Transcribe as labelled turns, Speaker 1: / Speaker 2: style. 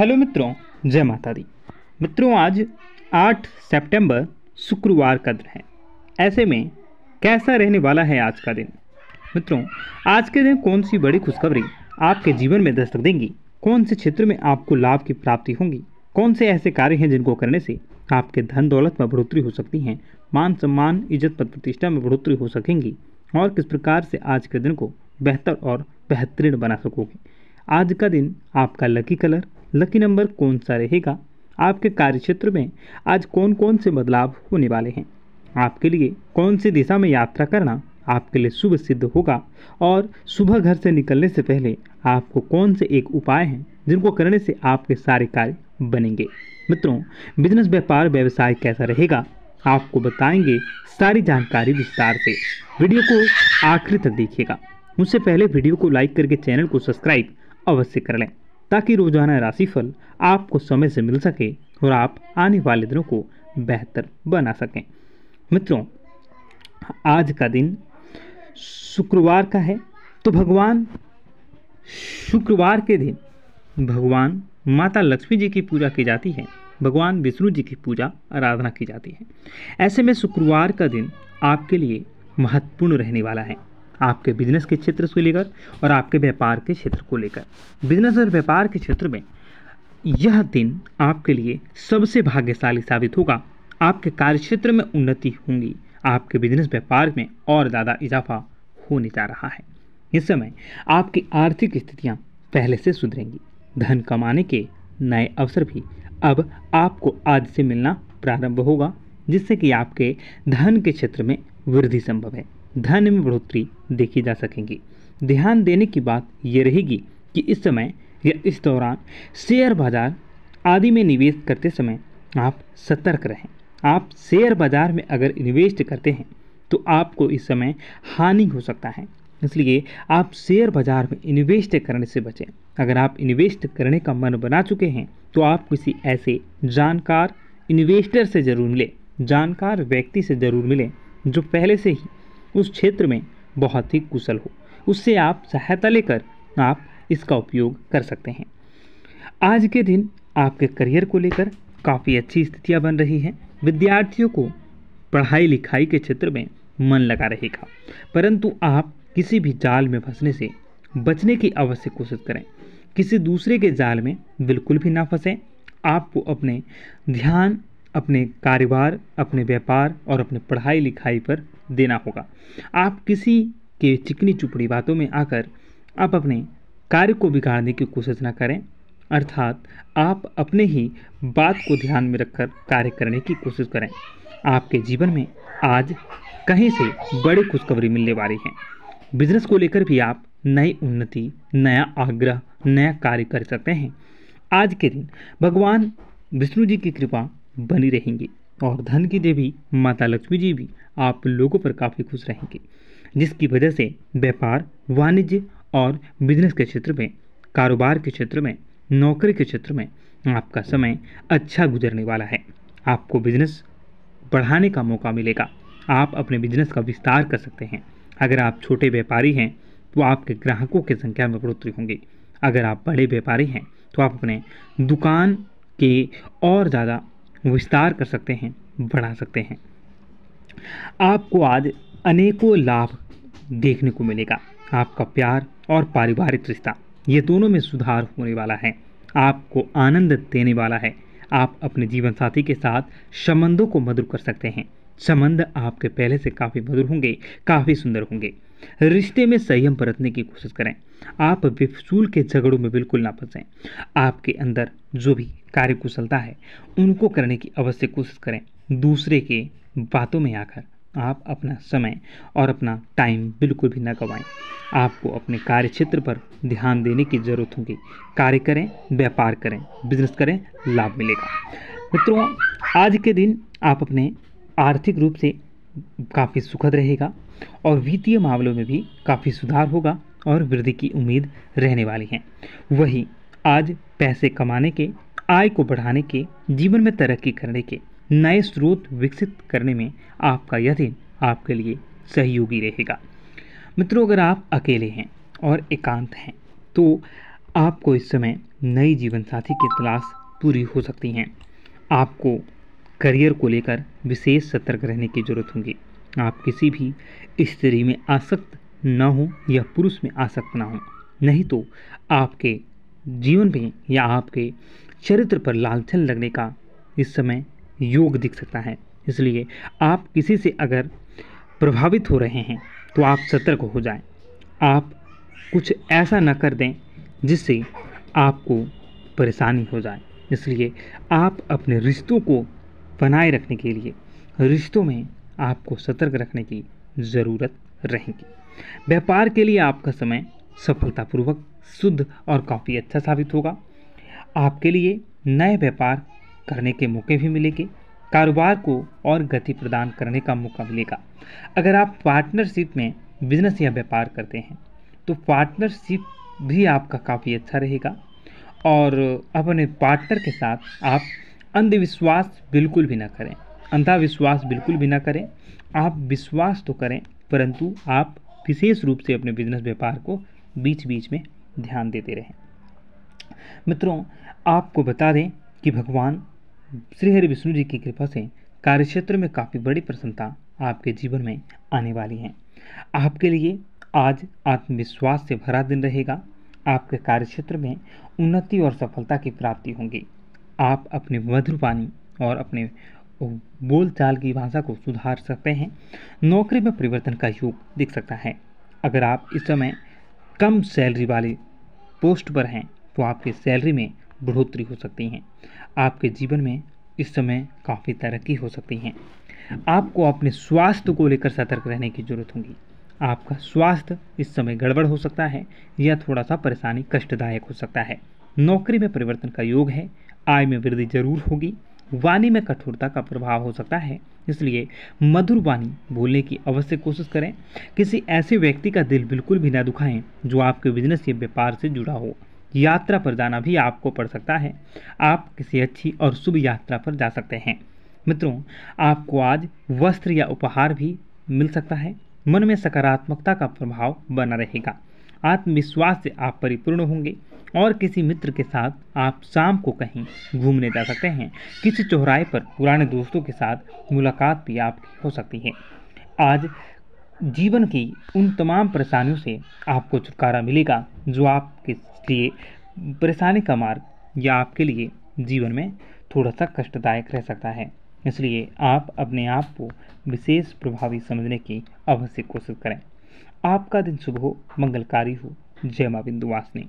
Speaker 1: Hello मित्रों जय माता दी मित्रों आज 8 सितंबर शुक्रवार का दिन है ऐसे में कैसा रहने वाला है आज का दिन मित्रों आज के दिन कौन सी बड़ी खुशखबरी आपके जीवन में दस्तक देंगी कौन से क्षेत्र में आपको लाभ की प्राप्ति होगी कौन से ऐसे कार्य हैं जिनको करने से आपके धन दौलत में बढ़ोतरी हो सकती है मान सम्मान इज्जत पद प्रतिष्ठा में बढ़ोतरी हो सकेंगी और किस प्रकार से आज के दिन को बेहतर और बेहतरीन बना सकोगे आज का दिन आपका लकी कलर लकी नंबर कौन सा रहेगा आपके कार्य क्षेत्र में आज कौन कौन से बदलाव होने वाले हैं आपके लिए कौन सी दिशा में यात्रा करना आपके लिए शुभ सिद्ध होगा और सुबह घर से निकलने से पहले आपको कौन से एक उपाय हैं जिनको करने से आपके सारे कार्य बनेंगे मित्रों बिजनेस व्यापार व्यवसाय कैसा रहेगा आपको बताएंगे सारी जानकारी विस्तार से वीडियो को आखिरी तक देखिएगा उससे पहले वीडियो को लाइक करके चैनल को सब्सक्राइब अवश्य कर लें ताकि रोजाना राशिफल आपको समय से मिल सके और आप आने वाले दिनों को बेहतर बना सकें मित्रों आज का दिन शुक्रवार का है तो भगवान शुक्रवार के दिन भगवान माता लक्ष्मी जी की पूजा की जाती है भगवान विष्णु जी की पूजा आराधना की जाती है ऐसे में शुक्रवार का दिन आपके लिए महत्वपूर्ण रहने वाला है आपके बिजनेस के क्षेत्र को लेकर और आपके व्यापार के क्षेत्र को लेकर बिजनेस और व्यापार के क्षेत्र में यह दिन आपके लिए सबसे भाग्यशाली साबित होगा आपके कार्य क्षेत्र में उन्नति होंगी आपके बिजनेस व्यापार में और ज़्यादा इजाफा होने जा रहा है इस समय आपकी आर्थिक स्थितियाँ पहले से सुधरेंगी धन कमाने के नए अवसर भी अब आपको आज से मिलना प्रारंभ होगा जिससे कि आपके धन के क्षेत्र में वृद्धि संभव है धन में बढ़ोतरी देखी जा सकेंगी ध्यान देने की बात यह रहेगी कि इस समय या इस दौरान शेयर बाजार आदि में निवेश करते समय आप सतर्क रहें आप शेयर बाजार में अगर इन्वेस्ट करते हैं तो आपको इस समय हानि हो सकता है इसलिए आप शेयर बाजार में इन्वेस्ट करने से बचें अगर आप इन्वेस्ट करने का मन बना चुके हैं तो आप किसी ऐसे जानकार इन्वेस्टर से ज़रूर मिलें जानकार व्यक्ति से ज़रूर मिलें जो पहले से ही उस क्षेत्र में बहुत ही कुशल हो उससे आप सहायता लेकर आप इसका उपयोग कर सकते हैं आज के दिन आपके करियर को लेकर काफ़ी अच्छी स्थितियाँ बन रही हैं विद्यार्थियों को पढ़ाई लिखाई के क्षेत्र में मन लगा रहेगा परंतु आप किसी भी जाल में फंसने से बचने की अवश्य कोशिश करें किसी दूसरे के जाल में बिल्कुल भी ना फंसें आपको अपने ध्यान अपने कारोबार अपने व्यापार और अपने पढ़ाई लिखाई पर देना होगा आप किसी के चिकनी चुपड़ी बातों में आकर आप अपने कार्य को बिगाड़ने की कोशिश ना करें अर्थात आप अपने ही बात को ध्यान में रखकर कार्य करने की कोशिश करें आपके जीवन में आज कहीं से बड़ी खुशखबरी मिलने वाली है बिजनेस को लेकर भी आप नई उन्नति नया आग्रह नया कार्य कर सकते हैं आज के दिन भगवान विष्णु जी की कृपा बनी रहेंगी और धन की देवी माता लक्ष्मी जी भी आप लोगों पर काफ़ी खुश रहेंगे जिसकी वजह से व्यापार वाणिज्य और बिजनेस के क्षेत्र में कारोबार के क्षेत्र में नौकरी के क्षेत्र में आपका समय अच्छा गुजरने वाला है आपको बिजनेस बढ़ाने का मौका मिलेगा आप अपने बिजनेस का विस्तार कर सकते हैं अगर आप छोटे व्यापारी हैं तो आपके ग्राहकों की संख्या में बढ़ोतरी होंगी अगर आप बड़े व्यापारी हैं तो आप अपने दुकान के और ज़्यादा विस्तार कर सकते हैं बढ़ा सकते हैं आपको आज अनेकों लाभ देखने को मिलेगा आपका प्यार और पारिवारिक रिश्ता ये दोनों में सुधार होने वाला है आपको आनंद देने वाला है आप अपने जीवन साथी के साथ संबंधों को मधुर कर सकते हैं संबंध आपके पहले से काफ़ी मधुर होंगे काफ़ी सुंदर होंगे रिश्ते में संयम बरतने की कोशिश करें आप विफसूल के झगड़ों में बिल्कुल ना फंसें आपके अंदर जो भी कार्य कुशलता है उनको करने की अवश्य कोशिश करें दूसरे के बातों में आकर आप अपना समय और अपना टाइम बिल्कुल भी ना गंवाएं आपको अपने कार्य क्षेत्र पर ध्यान देने की ज़रूरत होगी कार्य करें व्यापार करें बिजनेस करें लाभ मिलेगा मित्रों आज के दिन आप अपने आर्थिक रूप से काफ़ी सुखद रहेगा और वित्तीय मामलों में भी काफ़ी सुधार होगा और वृद्धि की उम्मीद रहने वाली है वहीं आज पैसे कमाने के आय को बढ़ाने के जीवन में तरक्की करने के नए स्रोत विकसित करने में आपका यह दिन आपके लिए सहयोगी रहेगा मित्रों अगर आप अकेले हैं और एकांत हैं तो आपको इस समय नई जीवन साथी की तलाश पूरी हो सकती हैं आपको करियर को लेकर विशेष सतर्क रहने की जरूरत होगी आप किसी भी स्त्री में आसक्त न हो या पुरुष में आसक्त ना हो नहीं तो आपके जीवन में या आपके चरित्र पर लालचन लगने का इस समय योग दिख सकता है इसलिए आप किसी से अगर प्रभावित हो रहे हैं तो आप सतर्क हो जाएं। आप कुछ ऐसा न कर दें जिससे आपको परेशानी हो जाए इसलिए आप अपने रिश्तों को बनाए रखने के लिए रिश्तों में आपको सतर्क रखने की ज़रूरत रहेगी व्यापार के लिए आपका समय सफलतापूर्वक शुद्ध और काफ़ी अच्छा साबित होगा आपके लिए नए व्यापार करने के मौके भी मिलेंगे कारोबार को और गति प्रदान करने का मौका मिलेगा अगर आप पार्टनरशिप में बिजनेस या व्यापार करते हैं तो पार्टनरशिप भी आपका काफ़ी अच्छा रहेगा और अपने पार्टनर के साथ आप अंधविश्वास बिल्कुल भी ना करें अंधाविश्वास बिल्कुल भी ना करें आप विश्वास तो करें परंतु आप विशेष रूप से अपने बिजनेस व्यापार को बीच बीच में ध्यान देते रहें मित्रों आपको बता दें कि भगवान श्री हरि विष्णु जी की कृपा से कार्यक्षेत्र में काफ़ी बड़ी प्रसन्नता आपके जीवन में आने वाली है आपके लिए आज आत्मविश्वास से भरा दिन रहेगा आपके कार्यक्षेत्र में उन्नति और सफलता की प्राप्ति होगी आप अपने मधुर पानी और अपने बोलचाल की भाषा को सुधार सकते हैं नौकरी में परिवर्तन का योग दिख सकता है अगर आप इस समय कम सैलरी वाले पोस्ट पर हैं तो आपकी सैलरी में बढ़ोतरी हो सकती है आपके जीवन में इस समय काफ़ी तरक्की हो सकती है आपको अपने स्वास्थ्य को लेकर सतर्क रहने की जरूरत होगी आपका स्वास्थ्य इस समय गड़बड़ हो सकता है या थोड़ा सा परेशानी कष्टदायक हो सकता है नौकरी में परिवर्तन का योग है आय में वृद्धि जरूर होगी वाणी में कठोरता का प्रभाव हो सकता है इसलिए मधुर वाणी बोलने की अवश्य कोशिश करें किसी ऐसे व्यक्ति का दिल बिल्कुल भी ना दुखाएं जो आपके बिजनेस या व्यापार से जुड़ा हो यात्रा पर जाना भी आपको पड़ सकता है आप किसी अच्छी और शुभ यात्रा पर जा सकते हैं मित्रों आपको आज वस्त्र या उपहार भी मिल सकता है मन में सकारात्मकता का प्रभाव बना रहेगा आत्मविश्वास से आप परिपूर्ण होंगे और किसी मित्र के साथ आप शाम को कहीं घूमने जा सकते हैं किसी चौराहे पर पुराने दोस्तों के साथ मुलाकात भी आपकी हो सकती है आज जीवन की उन तमाम परेशानियों से आपको छुटकारा मिलेगा जो आपके लिए परेशानी का मार्ग या आपके लिए जीवन में थोड़ा सा कष्टदायक रह सकता है इसलिए आप अपने आप को विशेष प्रभावी समझने की अवश्य कोशिश करें आपका दिन शुभ हो मंगलकारी हो जय माँ बिंदुवासनी